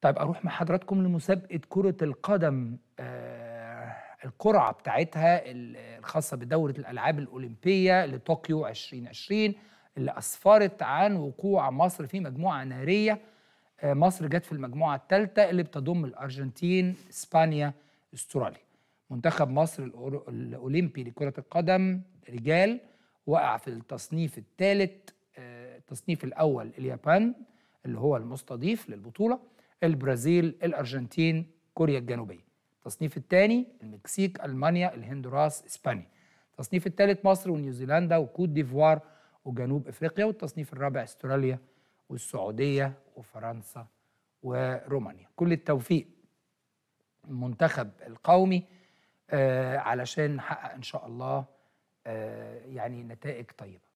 طيب اروح مع حضراتكم لمسابقه كره القدم آه القرعه بتاعتها الخاصه بدوره الالعاب الاولمبيه لطوكيو 2020 اللي اسفرت عن وقوع مصر في مجموعه ناريه آه مصر جت في المجموعه الثالثه اللي بتضم الارجنتين اسبانيا استراليا منتخب مصر الاولمبي لكره القدم رجال وقع في التصنيف الثالث آه التصنيف الاول اليابان اللي هو المستضيف للبطوله البرازيل الأرجنتين كوريا الجنوبية التصنيف الثاني المكسيك ألمانيا الهندوراس إسبانيا التصنيف الثالث مصر ونيوزيلندا وكوت ديفوار وجنوب إفريقيا والتصنيف الرابع استراليا والسعودية وفرنسا ورومانيا كل التوفيق المنتخب القومي آه، علشان نحقق إن شاء الله آه، يعني نتائج طيبة